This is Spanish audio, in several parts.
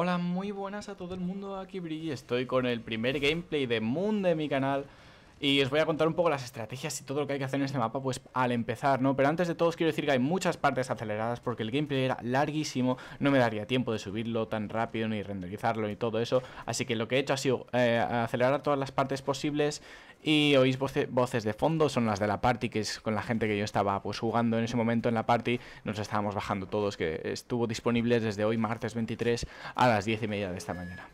Hola, muy buenas a todo el mundo, aquí Brigi, estoy con el primer gameplay de Moon de mi canal y os voy a contar un poco las estrategias y todo lo que hay que hacer en este mapa pues al empezar, ¿no? Pero antes de todo os quiero decir que hay muchas partes aceleradas porque el gameplay era larguísimo, no me daría tiempo de subirlo tan rápido ni renderizarlo ni todo eso, así que lo que he hecho ha sido eh, acelerar todas las partes posibles y oís voces de fondo, son las de la party que es con la gente que yo estaba pues jugando en ese momento en la party, nos estábamos bajando todos, que estuvo disponible desde hoy martes 23 a las 10 y media de esta mañana.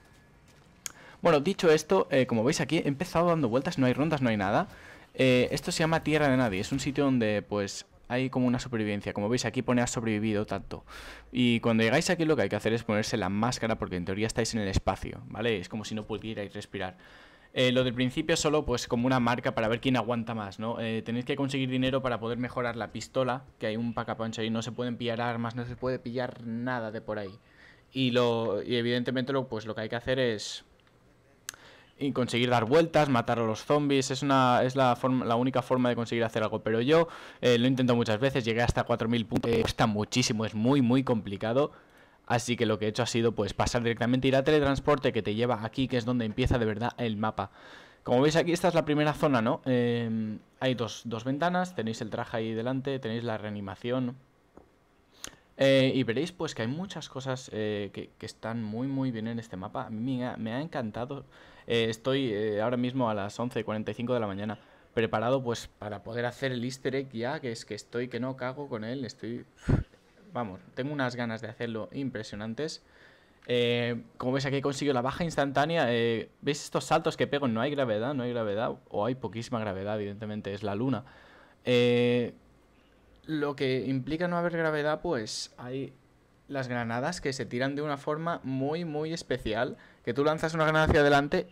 Bueno, dicho esto, eh, como veis aquí, he empezado dando vueltas, no hay rondas, no hay nada. Eh, esto se llama Tierra de Nadie, es un sitio donde pues hay como una supervivencia. Como veis aquí pone ha sobrevivido tanto. Y cuando llegáis aquí lo que hay que hacer es ponerse la máscara porque en teoría estáis en el espacio, ¿vale? Es como si no pudierais respirar. Eh, lo del principio es solo pues como una marca para ver quién aguanta más, ¿no? tenéis que conseguir dinero para poder mejorar la pistola, que hay un pacapancho ahí, no se pueden pillar armas, no se puede pillar nada de por ahí. Y, lo, y evidentemente lo, pues, lo que hay que hacer es y conseguir dar vueltas, matar a los zombies, es, una, es la, forma, la única forma de conseguir hacer algo. Pero yo eh, lo intento muchas veces, llegué hasta 4.000 puntos, está muchísimo, es muy, muy complicado. Así que lo que he hecho ha sido pues pasar directamente, ir a teletransporte que te lleva aquí, que es donde empieza de verdad el mapa. Como veis aquí, esta es la primera zona, ¿no? Eh, hay dos, dos ventanas, tenéis el traje ahí delante, tenéis la reanimación, eh, y veréis pues que hay muchas cosas eh, que, están muy muy bien en este mapa. A mí me ha, encantado. Eh, estoy ahora mismo a las 11.45 de la mañana preparado pues para poder hacer el easter egg ya, que es que estoy que no cago con él. Estoy... Vamos, tengo unas ganas de hacerlo impresionantes. como veis aquí he conseguido la baja instantánea. ¿Veis estos saltos que pego? No hay gravedad, no hay gravedad. O hay poquísima gravedad, evidentemente es la luna. Eh lo que implica no haber gravedad, pues hay las granadas que se tiran de una forma muy, muy especial. Que tú lanzas una granada hacia adelante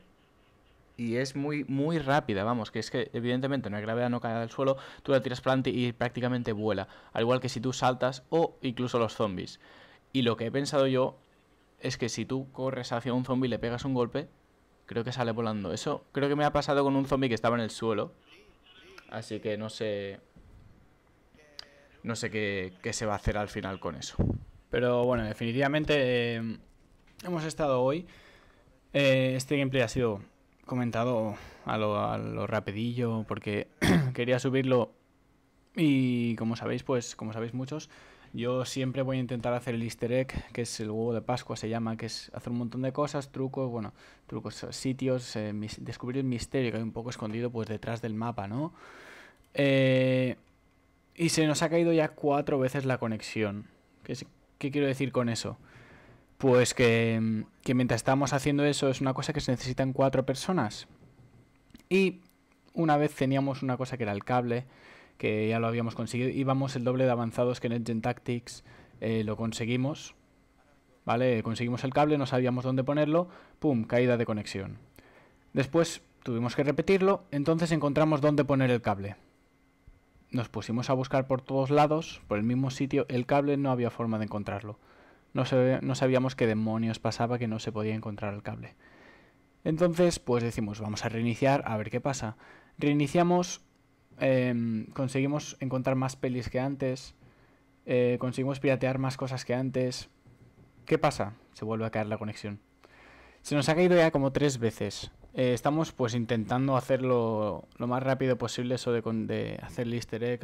y es muy, muy rápida, vamos, que es que evidentemente una gravedad no cae del suelo, tú la tiras plante y prácticamente vuela, al igual que si tú saltas o incluso los zombies. Y lo que he pensado yo es que si tú corres hacia un zombie y le pegas un golpe, creo que sale volando. Eso creo que me ha pasado con un zombie que estaba en el suelo. Así que no sé no sé qué, se va a hacer al final con eso. Pero bueno, definitivamente eh, hemos estado hoy. Eh, este gameplay ha sido comentado a lo, a rapidillo porque quería subirlo y como sabéis, pues como sabéis muchos, yo siempre voy a intentar hacer el easter egg, que es el huevo de Pascua, se llama, que es hacer un montón de cosas, trucos, bueno, trucos, eh, sitios, descubrir el misterio que hay un poco escondido pues detrás del mapa, ¿no? Eh, y se nos ha caído ya cuatro veces la conexión. ¿Qué, quiero decir con eso? Pues que, mientras estamos haciendo eso es una cosa que se necesitan cuatro personas. Y una vez teníamos una cosa que era el cable, que ya lo habíamos conseguido. Íbamos el doble de avanzados que en Edge Tactics. Eh, lo conseguimos. ¿Vale? Conseguimos el cable, no sabíamos dónde ponerlo. ¡Pum! Caída de conexión. Después tuvimos que repetirlo, entonces encontramos dónde poner el cable. Nos pusimos a buscar por todos lados, por el mismo sitio, el cable no había forma de encontrarlo. No, sabíamos qué demonios pasaba que no se podía encontrar el cable. Entonces, pues decimos, vamos a reiniciar, a ver qué pasa. Reiniciamos, em, conseguimos encontrar más pelis que antes, eh, conseguimos piratear más cosas que antes. ¿Qué pasa? Se vuelve a caer la conexión. Se nos ha caído ya como tres veces. Eh, estamos pues intentando hacerlo lo más rápido posible, eso de, de hacer lister eh,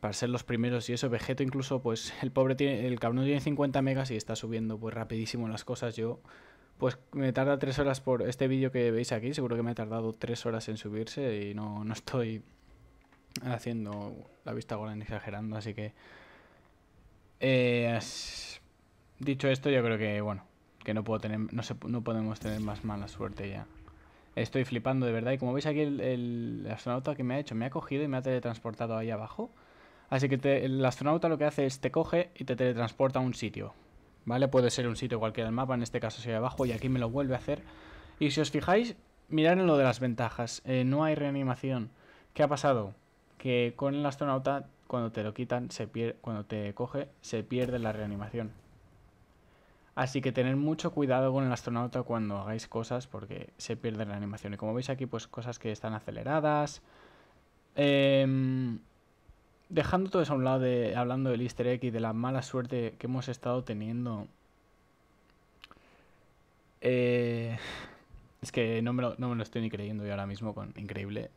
para ser los primeros y eso. Vegeto incluso, pues el pobre tiene, el cabrón tiene 50 megas y está subiendo pues rapidísimo las cosas. Yo pues me tarda 3 horas por este vídeo que veis aquí, seguro que me ha tardado 3 horas en subirse y no, estoy haciendo la vista gorda ni exagerando, así que... Eh, dicho esto, yo creo que, bueno, que no, puedo tener, no, no podemos tener más mala suerte ya. Estoy flipando de verdad. Y como veis aquí el, astronauta que me ha hecho, me ha cogido y me ha teletransportado ahí abajo. Así que el astronauta lo que hace es te coge y te teletransporta a un sitio. ¿Vale? Puede ser un sitio cualquiera del mapa, en este caso sería abajo y aquí me lo vuelve a hacer. Y si os fijáis, mirad en lo de las ventajas. Eh, no hay reanimación. ¿Qué ha pasado? Que con el astronauta, cuando te lo quitan, cuando te coge, se pierde la reanimación. Así que tener mucho cuidado con el astronauta cuando hagáis cosas porque se pierde la animación. Y como veis aquí, pues cosas que están aceleradas. Em, dejando todo eso a un lado, de, hablando del easter egg y de la mala suerte que hemos estado teniendo. Eh, es que no me, lo, estoy ni creyendo yo ahora mismo con increíble.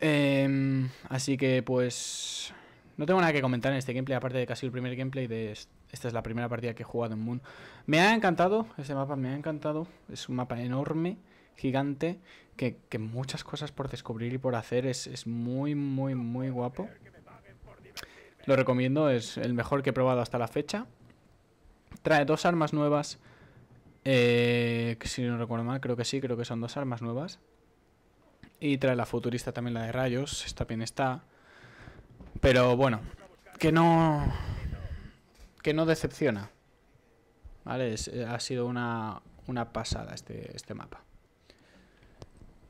Em, así que pues... No tengo nada que comentar en este gameplay, aparte de casi el primer gameplay de, esta es la primera partida que he jugado en Moon. Me ha encantado, Ese mapa me ha encantado. Es un mapa enorme, gigante, que, muchas cosas por descubrir y por hacer. Es, muy, muy, muy guapo. Lo recomiendo, es el mejor que he probado hasta la fecha. Trae dos armas nuevas. Eh, si no recuerdo mal, creo que sí, creo que son dos armas nuevas. Y trae la futurista también, la de rayos. Esta bien está. Pero bueno, que no que no decepciona. ¿Vale? Eh, ha sido una, una pasada este, este mapa.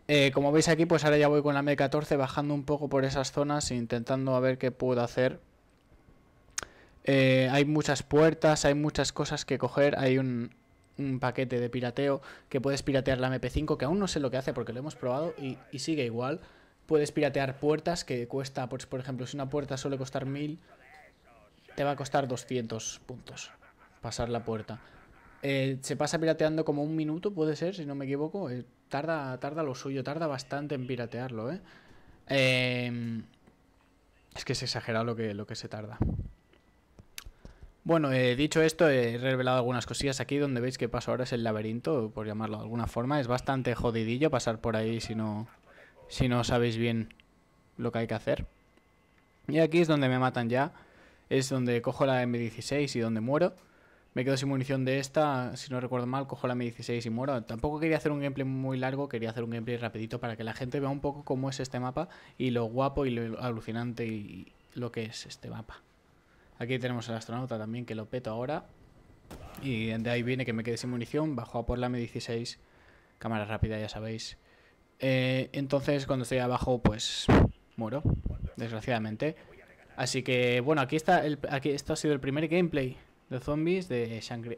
Eh, como veis aquí, pues ahora ya voy con la M14 bajando un poco por esas zonas, intentando a ver qué puedo hacer. Eh, hay muchas puertas, hay muchas cosas que coger, hay un, paquete de pirateo que puedes piratear la MP5, que aún no sé lo que hace porque lo hemos probado y, sigue igual. Puedes piratear puertas que cuesta, pues, por ejemplo, si una puerta suele costar 1000, te va a costar 200 puntos pasar la puerta. Eh, se pasa pirateando como un minuto, puede ser, si no me equivoco. Eh, tarda, tarda lo suyo, tarda bastante en piratearlo, ¿eh? em, es que es exagerado lo que, lo que se tarda. Bueno, dicho esto, he revelado algunas cosillas aquí. Donde veis que paso ahora es el laberinto, por llamarlo de alguna forma. Es bastante jodidillo pasar por ahí si no, si no sabéis bien lo que hay que hacer. Y aquí es donde me matan ya es donde cojo la M16 y donde muero. Me quedo sin munición de esta, si no recuerdo mal, cojo la M16 y muero. Tampoco quería hacer un gameplay muy largo, quería hacer un gameplay rapidito para que la gente vea un poco cómo es este mapa y lo guapo y lo alucinante y lo que es este mapa. Aquí tenemos al astronauta también, que lo peto ahora. Y de ahí viene que me quede sin munición, bajo a por la M16, cámara rápida, ya sabéis. Eh, entonces cuando estoy abajo, pues muero, desgraciadamente. Así que, bueno, aquí está aquí, esto ha sido el primer gameplay de zombies de Shangri...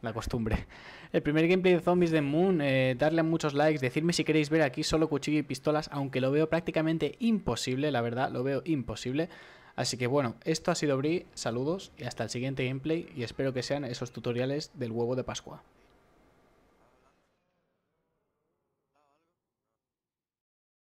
la costumbre. El primer gameplay de zombies de Moon, eh, darle muchos likes, decirme si queréis ver aquí solo cuchillo y pistolas, aunque lo veo prácticamente imposible, la verdad, lo veo imposible. Así que bueno, esto ha sido Bri, saludos y hasta el siguiente gameplay y espero que sean esos tutoriales del huevo de Pascua.